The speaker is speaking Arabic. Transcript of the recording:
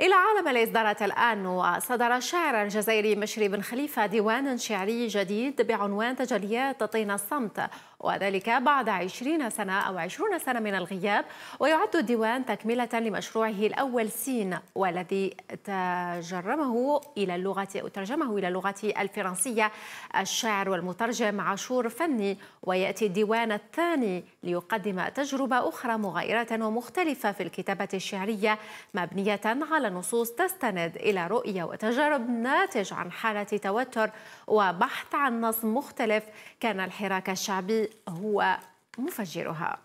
إلى عالم الإصدارات الآن وصدر الشاعر الجزائري مشري بن خليفة ديوانا شعري جديد بعنوان تجليات تطين الصمت وذلك بعد عشرين سنة أو عشرون سنة من الغياب ويعد الديوان تكملة لمشروعه الأول سين والذي تجرمه إلى اللغة أو ترجمه إلى اللغة الفرنسية الشاعر والمترجم عاشور فني ويأتي الديوان الثاني ليقدم تجربة أخرى مغايرة ومختلفة في الكتابة الشعرية مبنية على أول نصوص تستند إلى رؤية وتجارب ناتج عن حالة توتر وبحث عن نص مختلف كان الحراك الشعبي هو مفجرها